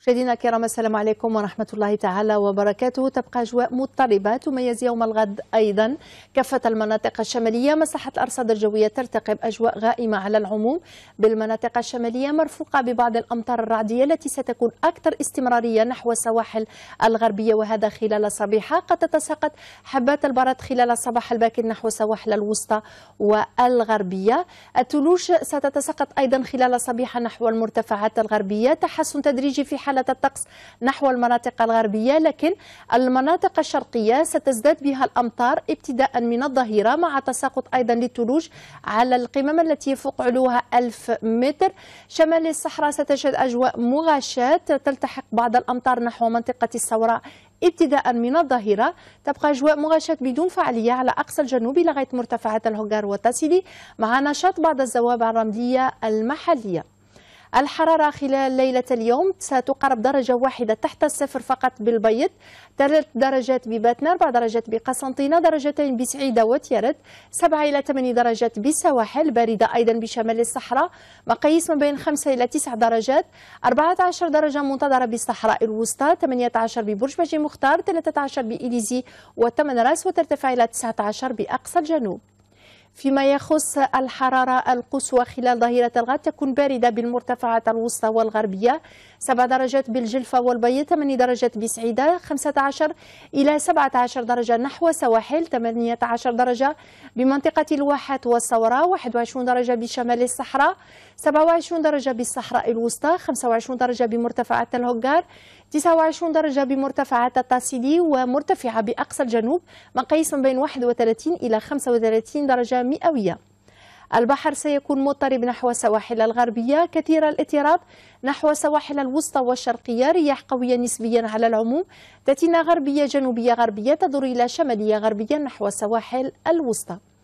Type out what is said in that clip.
مشاهدينا الكرام السلام عليكم ورحمة الله تعالى وبركاته تبقى أجواء مضطربة تميز يوم الغد أيضا كافة المناطق الشمالية مساحة الأرصاد الجوية ترتقب أجواء غائمة على العموم بالمناطق الشمالية مرفوقة ببعض الأمطار الرعدية التي ستكون أكثر استمرارية نحو السواحل الغربية وهذا خلال صبيحة قد تتساقط حبات البرد خلال الصباح الباكر نحو السواحل الوسطى والغربية الثلوج ستتساقط أيضا خلال صبيحة نحو المرتفعات الغربية تحسن تدريجي في حالة الطقس نحو المناطق الغربية لكن المناطق الشرقية ستزداد بها الأمطار ابتداء من الظهيرة مع تساقط أيضا للثلوج على القمم التي يفوق علوها 1000 متر شمال الصحراء ستشهد أجواء مغاشاة تلتحق بعض الأمطار نحو منطقة السوراء ابتداء من الظهيرة تبقى أجواء مغاشاة بدون فعالية على أقصى الجنوب لغاية مرتفعات الهجار وتاسيلي مع نشاط بعض الزوابع الرملية المحلية الحرارة خلال ليلة اليوم ستقرب درجة واحدة تحت الصفر فقط بالبيض ثلاث درجات بباتنا أربع درجات بقسنطينة درجتين بسعيدة وتيرت سبعة إلى ثمانية درجات بالسواحل باردة أيضا بشمال الصحراء مقاييس ما بين خمسة إلى تسع درجات أربعة عشر درجة منتظرة بالصحراء الوسطى ثمانية عشر ببرج بجي مختار عشر بإليزي وثمان راس وترتفع إلى تسعة عشر بأقصى الجنوب فيما يخص الحرارة القصوى خلال ظهيرة الغد تكون باردة بالمرتفعات الوسطى والغربية 7 درجات بالجلفة والبيض 8 درجات بسعيدة 15 إلى 17 درجة نحو سواحل 18 درجة بمنطقة الواحات والثورة 21 درجة بشمال الصحراء 27 درجة بالصحراء الوسطى 25 درجة بمرتفعات الهجار 29 درجة بمرتفعات التاسيدي ومرتفعة بأقصى الجنوب مقاييس من بين 31 إلى 35 درجة مئوية البحر سيكون مضطرب نحو السواحل الغربية كثير الاضطراب نحو السواحل الوسطى والشرقية رياح قوية نسبيا على العموم تتنا غربية جنوبية غربية تدور إلى شمالية غربية نحو السواحل الوسطى